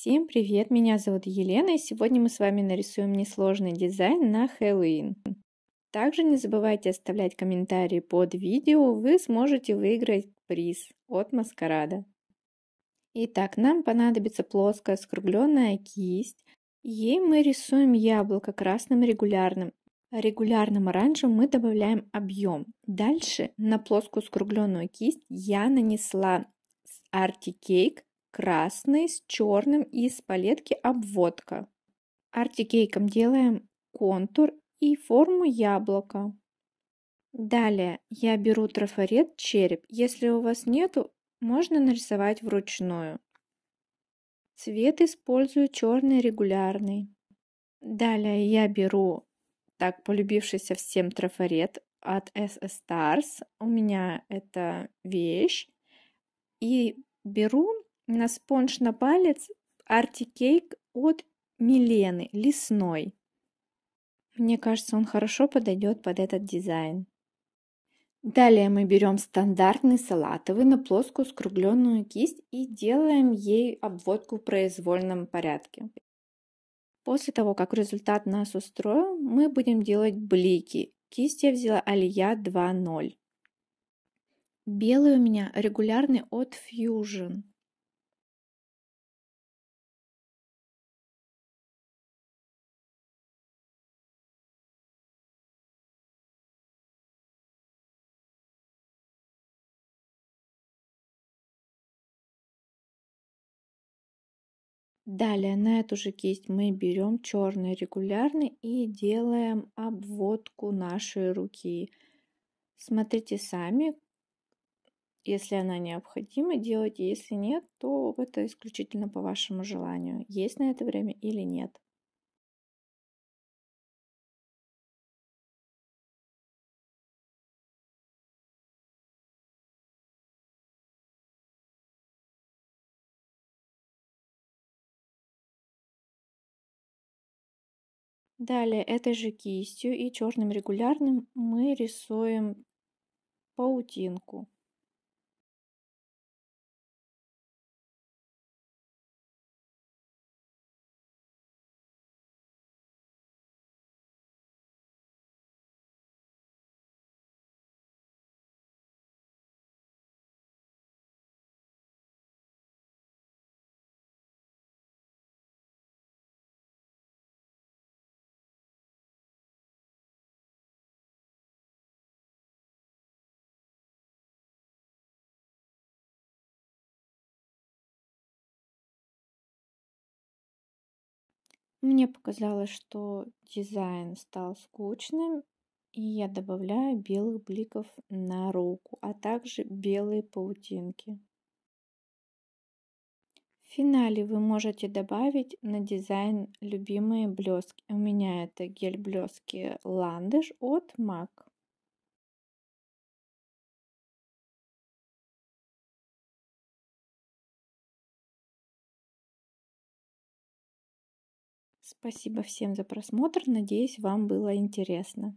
Всем привет, меня зовут Елена, и сегодня мы с вами нарисуем несложный дизайн на Хэллоуин. Также не забывайте оставлять комментарии под видео, вы сможете выиграть приз от Маскарада. Итак, нам понадобится плоская скругленная кисть. Ей мы рисуем яблоко красным регулярным. Регулярным оранжем мы добавляем объем. Дальше на плоскую скругленную кисть я нанесла с Artie красный с черным из палетки обводка. Артикейком делаем контур и форму яблока. Далее я беру трафарет череп. Если у вас нету, можно нарисовать вручную. Цвет использую черный регулярный. Далее я беру так полюбившийся всем трафарет от SS Stars. У меня это вещь. И беру на спонж на палец артикейк от Милены, лесной. Мне кажется, он хорошо подойдет под этот дизайн. Далее мы берем стандартный салатовый на плоскую скругленную кисть и делаем ей обводку в произвольном порядке. После того, как результат нас устроил, мы будем делать блики. Кисть я взяла Алия 2.0. Белый у меня регулярный от Fusion. Далее на эту же кисть мы берем черный регулярный и делаем обводку нашей руки. Смотрите сами, если она необходима, делайте. Если нет, то это исключительно по вашему желанию, есть на это время или нет. Далее этой же кистью и черным регулярным мы рисуем паутинку. Мне показалось, что дизайн стал скучным, и я добавляю белых бликов на руку, а также белые паутинки. В финале вы можете добавить на дизайн любимые блески. У меня это гель блески ландыш от MAC. Спасибо всем за просмотр. Надеюсь, вам было интересно.